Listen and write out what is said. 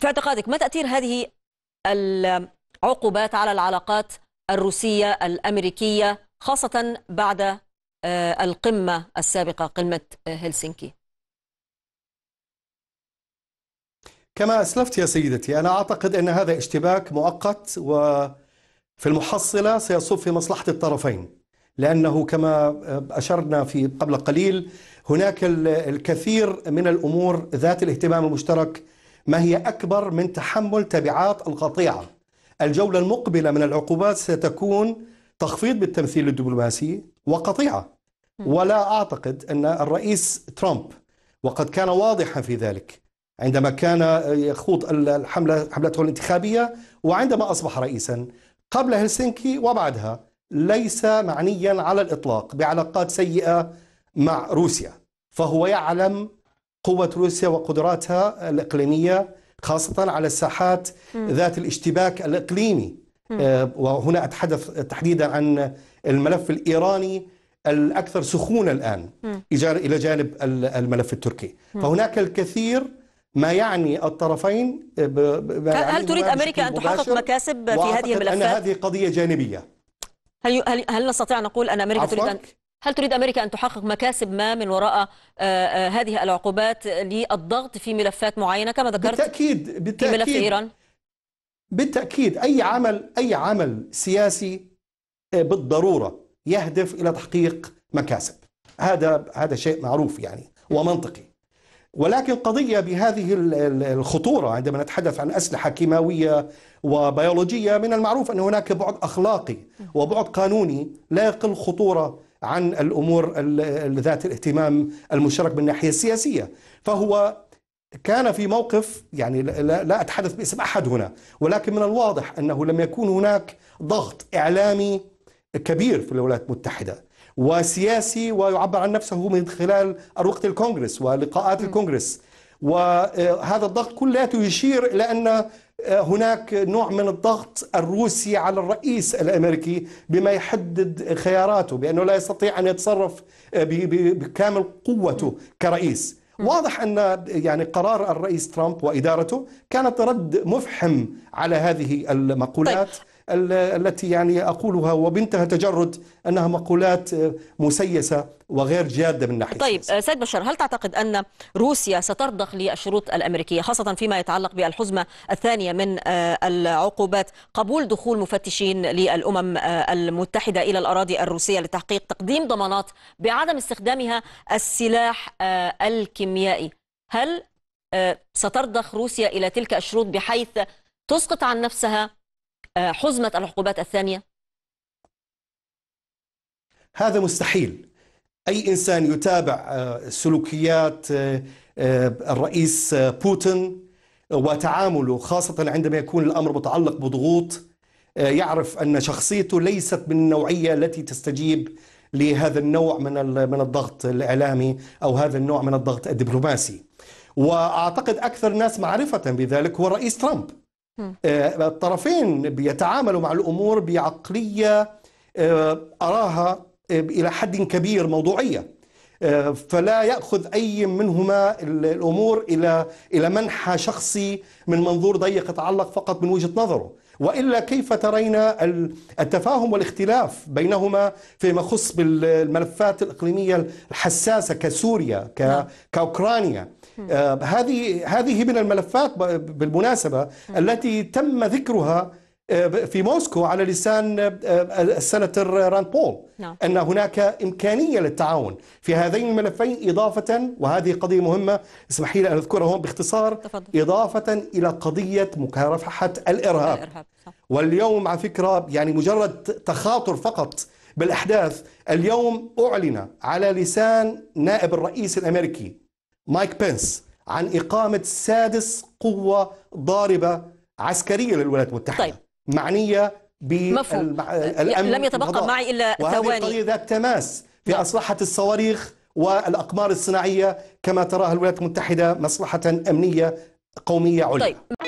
في اعتقادك ما تأثير هذه العقوبات على العلاقات الروسية الأمريكية خاصة بعد آه، القمة السابقة قمة آه، هلسنكي كما أسلفت يا سيدتي أنا أعتقد أن هذا اشتباك مؤقت وفي المحصلة سيصب في مصلحة الطرفين لأنه كما أشرنا في قبل قليل هناك الكثير من الأمور ذات الاهتمام المشترك ما هي أكبر من تحمل تبعات القطيعة الجولة المقبلة من العقوبات ستكون تخفيض بالتمثيل الدبلوماسي وقطيعة ولا أعتقد أن الرئيس ترامب وقد كان واضحا في ذلك عندما كان يخوض الحملة حملته الانتخابية وعندما أصبح رئيسا قبل هلسنكي وبعدها ليس معنيا على الإطلاق بعلاقات سيئة مع روسيا فهو يعلم قوة روسيا وقدراتها الإقليمية خاصة على الساحات ذات الاشتباك الإقليمي آه، وهنا أتحدث تحديدا عن الملف الإيراني الأكثر سخونة الآن إلى جانب الملف التركي فهناك الكثير ما يعني الطرفين آه، هل يعني تريد أمريكا أن تحقق مكاسب في هذه الملفات؟ أن هذه قضية جانبية هل هل, هل نستطيع أن نقول أن أمريكا تريد أن هل تريد أمريكا أن تحقق مكاسب ما من وراء آه، آه، هذه العقوبات للضغط في ملفات معينة كما ذكرت بالتأكيد بالتأكيد في ملف إيران؟ بالتأكيد أي عمل أي عمل سياسي آه، بالضرورة يهدف إلى تحقيق مكاسب هذا هذا شيء معروف يعني ومنطقي ولكن قضية بهذه الخطورة عندما نتحدث عن أسلحة كيماوية وبيولوجية من المعروف أن هناك بعد أخلاقي وبعد قانوني لا يقل خطورة عن الأمور ذات الاهتمام المشترك من الناحية السياسية فهو كان في موقف يعني لا أتحدث باسم أحد هنا ولكن من الواضح أنه لم يكون هناك ضغط إعلامي كبير في الولايات المتحدة وسياسي ويعبر عن نفسه من خلال أروقة الكونغرس ولقاءات الكونغرس وهذا آه، الضغط كله يشير إلى أن آه، هناك نوع من الضغط الروسي على الرئيس الامريكي بما يحدد خياراته بانه لا يستطيع ان يتصرف آه، بكامل قوته كرئيس واضح ان يعني قرار الرئيس ترامب وادارته كانت رد مفحم على هذه المقولات طيب. التي يعني أقولها وبنتها تجرد أنها مقولات آه، مسيسة وغير جادة من ناحية طيب السياسة. آه، سيد بشار هل تعتقد أن روسيا سترضخ للشروط الأمريكية خاصة فيما يتعلق بالحزمة الثانية من آه، العقوبات قبول دخول مفتشين للأمم المتحدة إلى الأراضي الروسية لتحقيق تقديم ضمانات بعدم استخدامها السلاح الكيميائي هل سترضخ روسيا إلى تلك الشروط بحيث تسقط عن نفسها آه، حزمة العقوبات الثانية؟ هذا مستحيل أي إنسان يتابع آه، سلوكيات آه، الرئيس بوتين وتعامله خاصة عندما يكون الأمر متعلق بضغوط يعرف أن شخصيته ليست من النوعية التي تستجيب لهذا النوع من من الضغط الإعلامي أو هذا النوع من الضغط الدبلوماسي وأعتقد أكثر ناس معرفة بذلك هو الرئيس ترامب آه، الطرفين بيتعاملوا مع الأمور بعقلية آه، أراها آه، إلى حد كبير موضوعية فلا ياخذ اي منهما الامور الى الى منحى شخصي من منظور ضيق يتعلق فقط من وجهه نظره والا كيف ترين التفاهم والاختلاف بينهما فيما يخص بالملفات الاقليميه الحساسه كسوريا نعم. كاوكرانيا آه، هذه هذه من الملفات بالمناسبه التي تم ذكرها آه، في موسكو على لسان آه، آه، السناتور راند بول نعم. أن هناك إمكانية للتعاون في هذين الملفين إضافة وهذه قضية مهمة اسمح لي أن أذكرها هون باختصار تفضل. إضافة إلى قضية مكافحة الإرهاب, الإرهاب. صح. واليوم على فكرة يعني مجرد تخاطر فقط بالأحداث اليوم أعلن على لسان نائب الرئيس الأمريكي مايك بنس عن إقامة سادس قوة ضاربة عسكرية للولايات المتحدة طيب. معنية بالأمن لم يتبقى معي إلا ثواني وهذه ذات تماس في نعم. اصلحه الصواريخ والأقمار الصناعية كما تراها الولايات المتحدة مصلحة أمنية قومية عليا طيب.